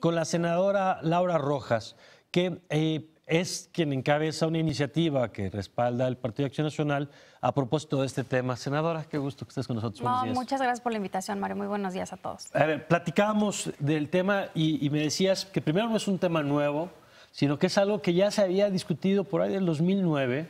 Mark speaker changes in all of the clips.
Speaker 1: con la senadora Laura Rojas, que eh, es quien encabeza una iniciativa que respalda el Partido Acción Nacional a propósito de este tema. Senadora, qué gusto que estés con nosotros. muchas
Speaker 2: gracias por la invitación, Mario. Muy buenos días a todos.
Speaker 1: A ver, platicábamos del tema y, me decías que primero no es un tema nuevo, sino que es algo que ya se había discutido por ahí del 2009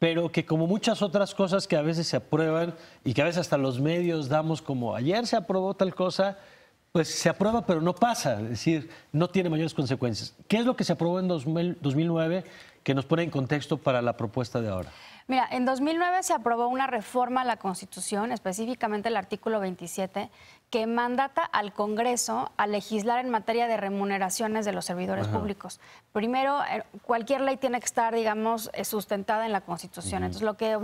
Speaker 1: pero que como muchas otras cosas que a veces se aprueban y que a veces hasta los medios damos como ayer se aprobó tal cosa, pues se aprueba, pero no pasa, es decir, no tiene mayores consecuencias. ¿Qué es lo que se aprobó en 2009 que nos pone en contexto para la propuesta de ahora?
Speaker 2: Mira, en 2009 se aprobó una reforma a la Constitución, específicamente el artículo 27, que mandata al Congreso a legislar en materia de remuneraciones de los servidores públicos. Primero, eh, cualquier ley tiene que estar, digamos, eh, sustentada en la Constitución. Entonces, lo que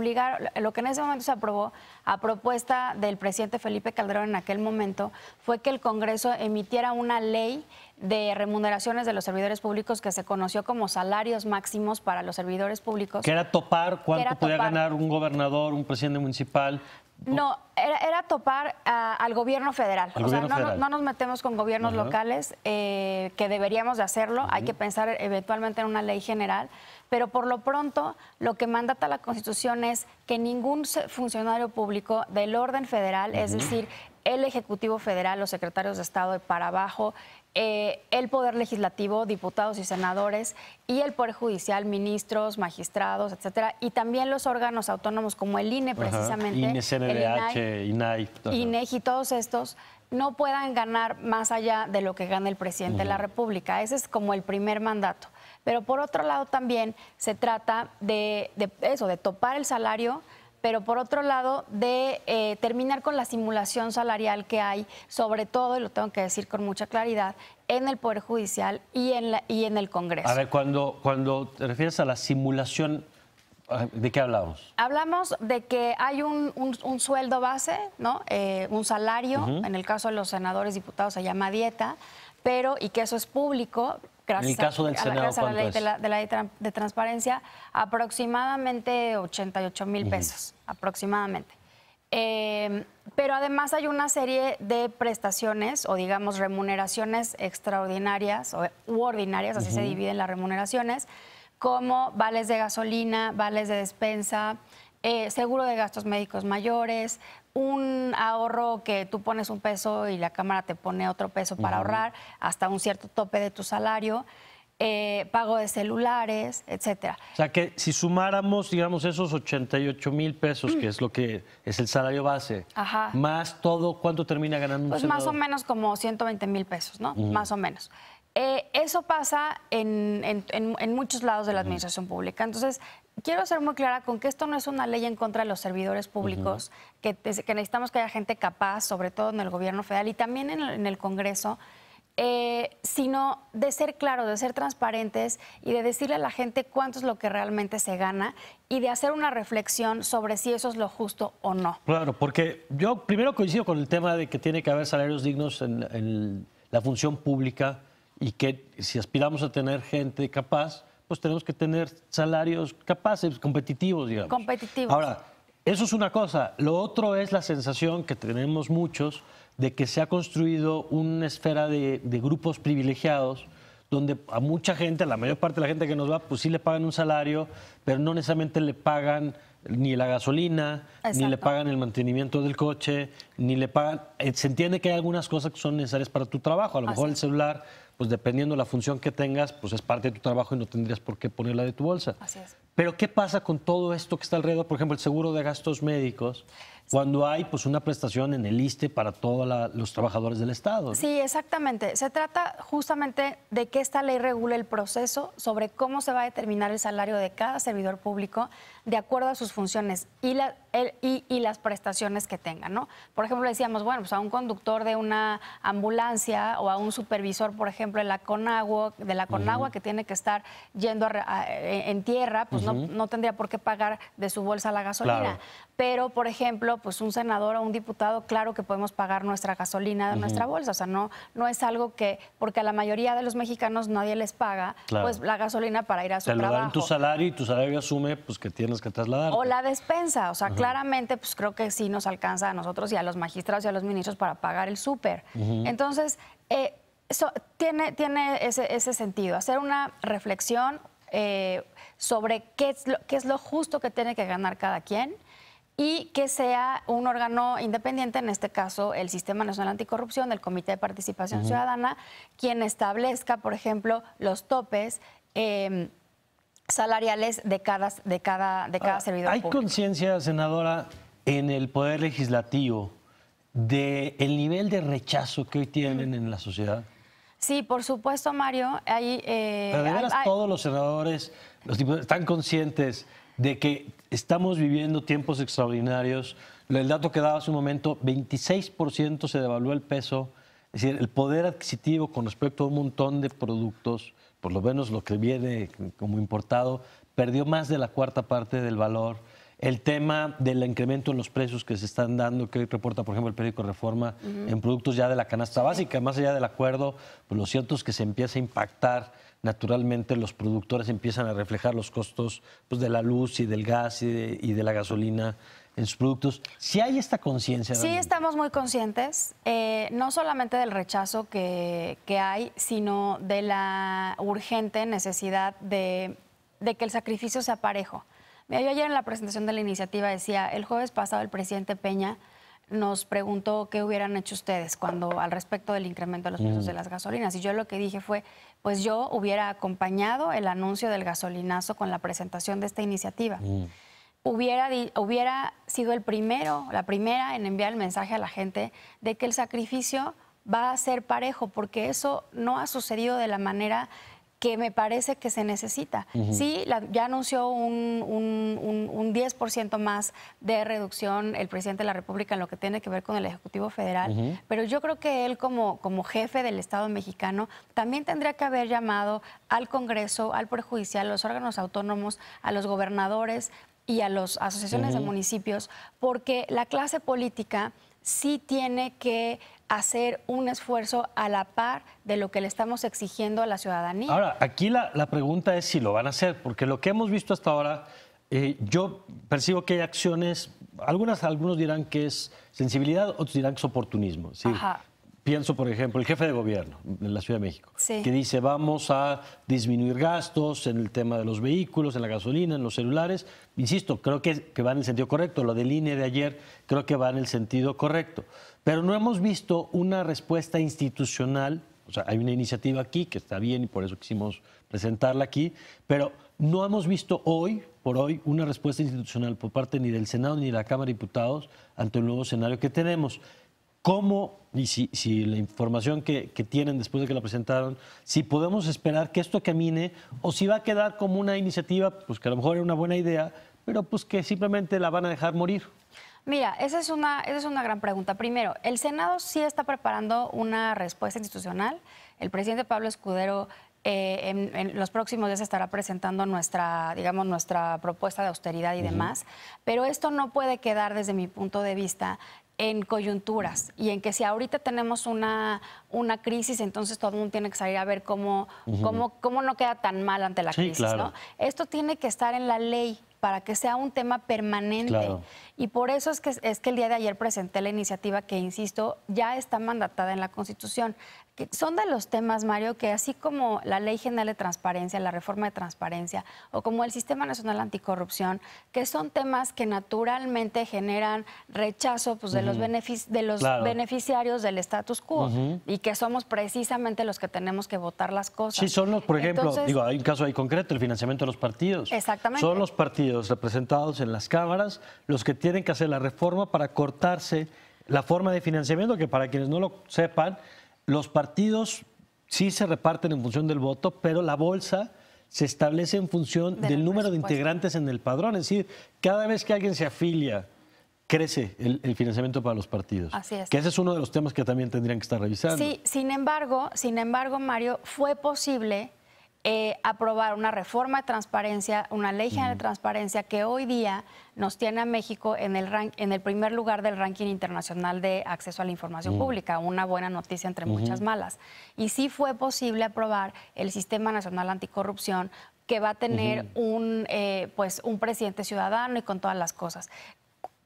Speaker 2: lo que en ese momento se aprobó a propuesta del presidente Felipe Calderón en aquel momento fue que el Congreso emitiera una ley de remuneraciones de los servidores públicos que se conoció como salarios máximos para los servidores públicos. Que era
Speaker 1: topar cuánto podía ganar un gobernador, un presidente municipal.
Speaker 2: No, era, topar ah, al gobierno federal. o sea, no, nos metemos con gobiernos locales, eh, que deberíamos de hacerlo. Hay que pensar eventualmente en una ley general. Pero por lo pronto, lo que mandata la Constitución es que ningún funcionario público del orden federal, es decir, el Ejecutivo Federal, los secretarios de Estado de para abajo, eh, el Poder Legislativo, diputados y senadores, y el Poder Judicial, ministros, magistrados, etcétera, y también los órganos autónomos como el INE, precisamente. INE, CNDH, INAI, INEGI, e todos estos no puedan ganar más allá de lo que gana el presidente de la República. Ese es como el primer mandato. Pero por otro lado también se trata de eso, de topar el salario pero por otro lado de eh, terminar con la simulación salarial que hay, sobre todo, y lo tengo que decir con mucha claridad, en el Poder Judicial y en, y en el Congreso. A ver,
Speaker 1: cuando, cuando te refieres a la simulación ah, ¿De qué hablamos?
Speaker 2: Hablamos de que hay un, sueldo base, ¿no? Eh, un salario, en el caso de los senadores, diputados se llama dieta, pero, y que eso es público, en el caso del a, la ley de transparencia, aproximadamente 88 mil pesos, aproximadamente. Em, pero además hay una serie de prestaciones o digamos remuneraciones extraordinarias o, u ordinarias, así se dividen las remuneraciones, como vales de gasolina, vales de despensa, eh, seguro de gastos médicos mayores, un ahorro que tú pones un peso y la cámara te pone otro peso para ahorrar, hasta un cierto tope de tu salario. Eh, pago de celulares, etcétera.
Speaker 1: O sea que si sumáramos, digamos, esos 88 mil pesos, que es lo que es el salario base, más todo, ¿cuánto termina ganando? Pues más o
Speaker 2: menos como 120 mil pesos, ¿no? Más o menos. Eh, eso pasa en, muchos lados de la administración pública. Entonces, quiero ser muy clara con que esto no es una ley en contra de los servidores públicos, que, necesitamos que haya gente capaz, sobre todo en el gobierno federal y también en el, Congreso. Eh, sino de ser claros, de ser transparentes y de decirle a la gente cuánto es lo que realmente se gana y de hacer una reflexión sobre si eso es lo justo o no.
Speaker 1: Claro, porque yo primero coincido con el tema de que tiene que haber salarios dignos en la función pública y que si aspiramos a tener gente capaz, pues tenemos que tener salarios capaces, competitivos, digamos.
Speaker 2: Competitivos. Ahora,
Speaker 1: eso es una cosa. Lo otro es la sensación que tenemos muchos de que se ha construido una esfera de, grupos privilegiados donde a mucha gente, a la mayor parte de la gente que nos va, pues sí le pagan un salario, pero no necesariamente le pagan ni la gasolina, ni le pagan el mantenimiento del coche, ni le pagan... Eh, se entiende que hay algunas cosas que son necesarias para tu trabajo, a lo mejor el celular pues dependiendo de la función que tengas, pues es parte de tu trabajo y no tendrías por qué ponerla de tu bolsa. Así es. Pero ¿qué pasa con todo esto que está alrededor? Por ejemplo, el seguro de gastos médicos cuando hay pues una prestación en el ISTE para todos los trabajadores del Estado.
Speaker 2: Sí, exactamente. Se trata justamente de que esta ley regule el proceso sobre cómo se va a determinar el salario de cada servidor público de acuerdo a sus funciones y, y, las prestaciones que tenga, ¿no? Por ejemplo, decíamos, bueno, pues a un conductor de una ambulancia o a un supervisor, por ejemplo, de la Conagua, de la Conagua que tiene que estar yendo en tierra, pues no, tendría por qué pagar de su bolsa la gasolina. Pero, por ejemplo, pues un senador o un diputado, claro que podemos pagar nuestra gasolina de nuestra bolsa. O sea, no, no es algo que, porque a la mayoría de los mexicanos nadie les paga, pues la gasolina para ir a su trabajo. Te lo dan tu
Speaker 1: salario y tu salario asume pues que tienes que trasladar. O
Speaker 2: la despensa. O sea, claramente, pues creo que sí nos alcanza a nosotros y a los magistrados y a los ministros para pagar el súper. Entonces, eso eh, tiene, tiene ese, ese sentido. Hacer una reflexión, eh, sobre qué es, lo, qué es lo justo que tiene que ganar cada quien y que sea un órgano independiente, en este caso el Sistema Nacional Anticorrupción, el Comité de Participación Ciudadana, quien establezca, por ejemplo, los topes. Em, salariales de cada, de cada, de cada ah, servidor. ¿Hay
Speaker 1: conciencia, senadora, en el Poder Legislativo del nivel de rechazo que hoy tienen en la sociedad?
Speaker 2: Sí, por supuesto, Mario. Hay, eh, Pero de veras
Speaker 1: todos los senadores los están conscientes de que estamos viviendo tiempos extraordinarios. El dato que daba hace un momento, 26% se devaluó el peso, es decir, el poder adquisitivo con respecto a un montón de productos, por lo menos lo que viene como importado, perdió más de la cuarta parte del valor. El tema del incremento en los precios que se están dando, que reporta, por ejemplo, el periódico Reforma, en productos ya de la canasta básica, más allá del acuerdo, pues lo cierto es que se empieza a impactar naturalmente los productores empiezan a reflejar los costos pues, de la luz y del gas y de, la gasolina en sus productos. Si hay esta conciencia. Sí,
Speaker 2: estamos muy conscientes, eh, no solamente del rechazo que, hay, sino de la urgente necesidad de, que el sacrificio sea parejo. yo ayer en la presentación de la iniciativa decía, el jueves pasado el presidente Peña nos preguntó qué hubieran hecho ustedes cuando al respecto del incremento de los precios mm. de las gasolinas. Y yo lo que dije fue, pues yo hubiera acompañado el anuncio del gasolinazo con la presentación de esta iniciativa. Mm. Hubiera, hubiera sido el primero, la primera en enviar el mensaje a la gente de que el sacrificio va a ser parejo, porque eso no ha sucedido de la manera que me parece que se necesita. Sí, ya anunció un, un, 10% más de reducción el presidente de la República en lo que tiene que ver con el Ejecutivo Federal, pero yo creo que él como, como jefe del Estado mexicano también tendría que haber llamado al Congreso, al Prejudicial, a los órganos autónomos, a los gobernadores y a las asociaciones de municipios, porque la clase política sí tiene que hacer un esfuerzo a la par de lo que le estamos exigiendo a la ciudadanía.
Speaker 1: Ahora, aquí la, la pregunta es si lo van a hacer, porque lo que hemos visto hasta ahora, eh, yo percibo que hay acciones, algunas, algunos dirán que es sensibilidad, otros dirán que es oportunismo. ¿sí? Pienso, por ejemplo, el jefe de gobierno de la Ciudad de México, que dice vamos a disminuir gastos en el tema de los vehículos, en la gasolina, en los celulares. Insisto, creo que, que va en el sentido correcto. Lo del INE de ayer creo que va en el sentido correcto. Pero no hemos visto una respuesta institucional. O sea, hay una iniciativa aquí que está bien y por eso quisimos presentarla aquí, pero no hemos visto hoy, por hoy, una respuesta institucional por parte ni del Senado ni de la Cámara de Diputados ante el nuevo escenario que tenemos. ¿Cómo, y si, la información que, tienen después de que la presentaron, si podemos esperar que esto camine o si va a quedar como una iniciativa, pues que a lo mejor era una buena idea, pero pues que simplemente la van a dejar morir?
Speaker 2: Mira, esa es una, es una gran pregunta. Primero, el Senado sí está preparando una respuesta institucional. El presidente Pablo Escudero eh, en, los próximos días estará presentando nuestra, digamos, nuestra propuesta de austeridad y demás, pero esto no puede quedar desde mi punto de vista en coyunturas y en que si ahorita tenemos una, una crisis, entonces todo el mundo tiene que salir a ver cómo, cómo, cómo no queda tan mal ante la crisis. Esto tiene que estar en la ley para que sea un tema permanente. Y por eso es que, es que el día de ayer presenté la iniciativa que, insisto, ya está mandatada en la Constitución son de los temas, Mario, que así como la Ley General de Transparencia, la reforma de transparencia o como el Sistema Nacional Anticorrupción, que son temas que naturalmente generan rechazo pues, de, los beneficiarios del status quo y que somos precisamente los que tenemos que votar las cosas. Sí, son los, por ejemplo, digo,
Speaker 1: hay un caso ahí concreto, el financiamiento de los partidos.
Speaker 2: Exactamente. Son
Speaker 1: los partidos representados en las cámaras los que tienen que hacer la reforma para cortarse la forma de financiamiento, que para quienes no lo sepan, los partidos sí se reparten en función del voto, pero la bolsa se establece en función del número de integrantes en el padrón. Es decir, cada vez que alguien se afilia, crece el, financiamiento para los partidos. Así es. Que ese es uno de los temas que también tendrían que estar revisando. Sí,
Speaker 2: sin embargo, sin embargo, Mario, fue posible eh, aprobar una reforma de transparencia, una ley general de transparencia que hoy día nos tiene a México en el, en el primer lugar del ranking internacional de acceso a la información mm. pública, una buena noticia entre muchas malas. Y sí fue posible aprobar el Sistema Nacional Anticorrupción que va a tener un, eh, pues, un presidente ciudadano y con todas las cosas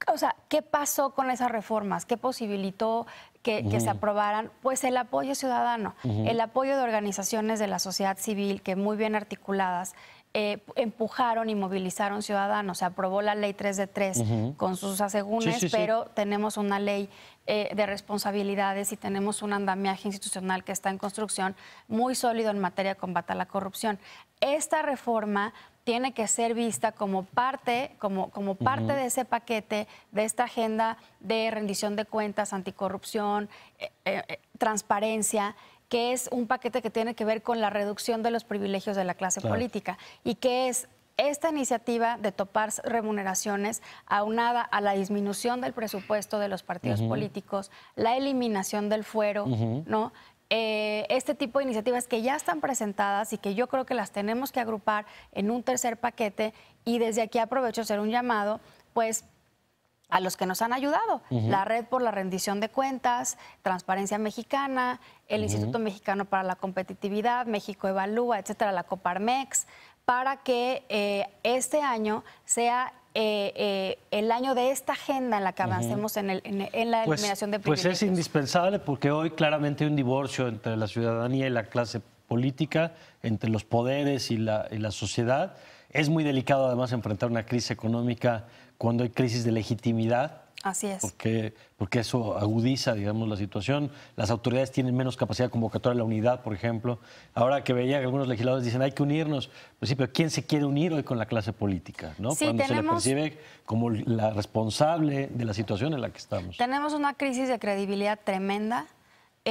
Speaker 2: o sea, ¿qué pasó con esas reformas? ¿Qué posibilitó que, se aprobaran? Pues el apoyo ciudadano, el apoyo de organizaciones de la sociedad civil que muy bien articuladas eh, empujaron y movilizaron ciudadanos. Se aprobó la ley 3 de 3 con sus asegúnes, pero tenemos una ley eh, de responsabilidades y tenemos un andamiaje institucional que está en construcción muy sólido en materia de combate a la corrupción. Esta reforma tiene que ser vista como parte, como, parte de ese paquete, de esta agenda de rendición de cuentas, anticorrupción, eh, eh, eh, transparencia que es un paquete que tiene que ver con la reducción de los privilegios de la clase política y que es esta iniciativa de topar remuneraciones aunada a la disminución del presupuesto de los partidos políticos, la eliminación del fuero, ¿no? Eh, este tipo de iniciativas que ya están presentadas y que yo creo que las tenemos que agrupar en un tercer paquete y desde aquí aprovecho hacer un llamado, pues a los que nos han ayudado, la Red por la Rendición de Cuentas, Transparencia Mexicana, el Instituto Mexicano para la Competitividad, México Evalúa, etcétera, la Coparmex, para que eh, este año sea eh, eh, el año de esta agenda en la que avancemos en, la pues, eliminación de Pues es
Speaker 1: indispensable porque hoy claramente hay un divorcio entre la ciudadanía y la clase política, entre los poderes y la sociedad. Es muy delicado además enfrentar una crisis económica cuando hay crisis de legitimidad Así es. Porque, porque eso agudiza, digamos, la situación. Las autoridades tienen menos capacidad convocatoria de la unidad, por ejemplo. Ahora que veía que algunos legisladores dicen hay que unirnos, pues sí, pero ¿quién se quiere unir hoy con la clase política? ¿no? Cuando se le percibe como la responsable de la situación en la que estamos.
Speaker 2: Tenemos una crisis de credibilidad tremenda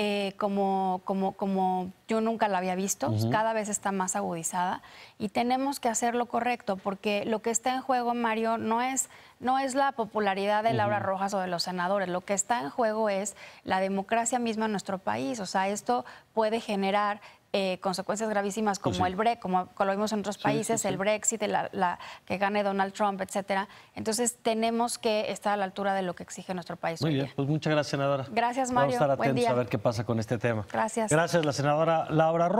Speaker 2: eh, como, como, yo nunca la había visto, pues cada vez está más agudizada y tenemos que hacer lo correcto porque lo que está en juego, Mario, no es, no es la popularidad de Laura Rojas o de los senadores, lo que está en juego es la democracia misma en nuestro país, o sea, esto puede generar eh, consecuencias gravísimas pues como el Brexit, como, lo vimos en otros países, el Brexit, la, la, que gane Donald Trump, etcétera. Entonces tenemos que estar a la altura de lo que exige nuestro país. Muy
Speaker 1: bien, pues muchas gracias, senadora. Gracias, Mario. Vamos a estar atentos a ver qué pasa con este tema. Gracias. Gracias, la senadora Laura Roca.